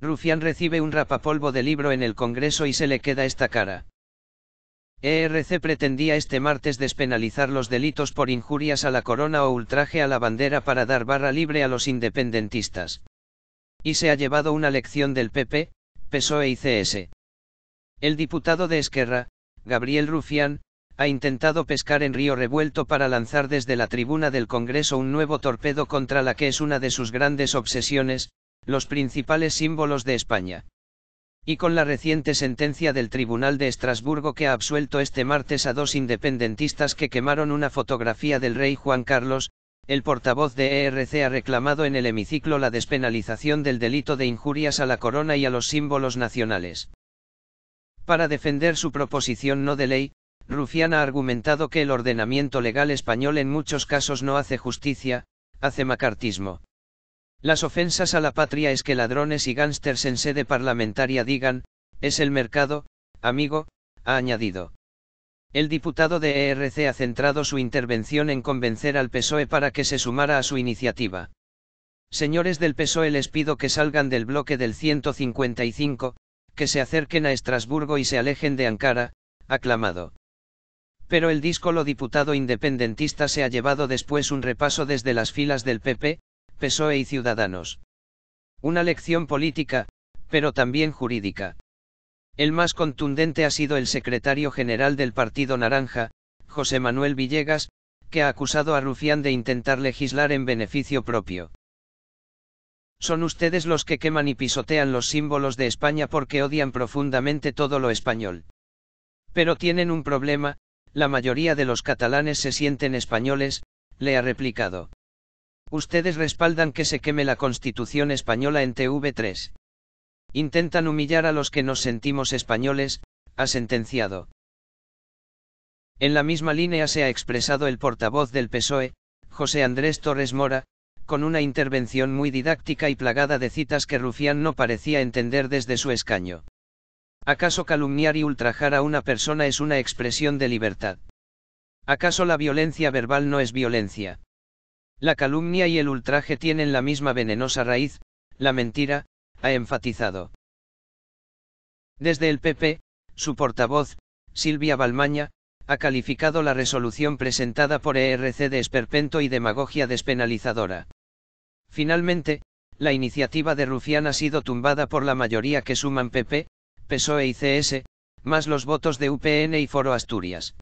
Rufián recibe un rapapolvo de libro en el Congreso y se le queda esta cara. ERC pretendía este martes despenalizar los delitos por injurias a la corona o ultraje a la bandera para dar barra libre a los independentistas. Y se ha llevado una lección del PP, PSOE y CS. El diputado de Esquerra, Gabriel Rufián, ha intentado pescar en río revuelto para lanzar desde la tribuna del Congreso un nuevo torpedo contra la que es una de sus grandes obsesiones, los principales símbolos de España. Y con la reciente sentencia del Tribunal de Estrasburgo que ha absuelto este martes a dos independentistas que quemaron una fotografía del rey Juan Carlos, el portavoz de ERC ha reclamado en el hemiciclo la despenalización del delito de injurias a la corona y a los símbolos nacionales. Para defender su proposición no de ley, Rufián ha argumentado que el ordenamiento legal español en muchos casos no hace justicia, hace macartismo. Las ofensas a la patria es que ladrones y gánsters en sede parlamentaria digan, es el mercado, amigo, ha añadido. El diputado de ERC ha centrado su intervención en convencer al PSOE para que se sumara a su iniciativa. Señores del PSOE les pido que salgan del bloque del 155, que se acerquen a Estrasburgo y se alejen de Ankara, aclamado. Pero el díscolo diputado independentista se ha llevado después un repaso desde las filas del PP, PSOE y Ciudadanos. Una lección política, pero también jurídica. El más contundente ha sido el secretario general del Partido Naranja, José Manuel Villegas, que ha acusado a Rufián de intentar legislar en beneficio propio. Son ustedes los que queman y pisotean los símbolos de España porque odian profundamente todo lo español. Pero tienen un problema, la mayoría de los catalanes se sienten españoles, le ha replicado. Ustedes respaldan que se queme la Constitución española en TV3. Intentan humillar a los que nos sentimos españoles, ha sentenciado. En la misma línea se ha expresado el portavoz del PSOE, José Andrés Torres Mora, con una intervención muy didáctica y plagada de citas que Rufián no parecía entender desde su escaño. ¿Acaso calumniar y ultrajar a una persona es una expresión de libertad? ¿Acaso la violencia verbal no es violencia? La calumnia y el ultraje tienen la misma venenosa raíz, la mentira, ha enfatizado. Desde el PP, su portavoz, Silvia Balmaña, ha calificado la resolución presentada por ERC de esperpento y demagogia despenalizadora. Finalmente, la iniciativa de Rufián ha sido tumbada por la mayoría que suman PP, PSOE y CS, más los votos de UPN y Foro Asturias.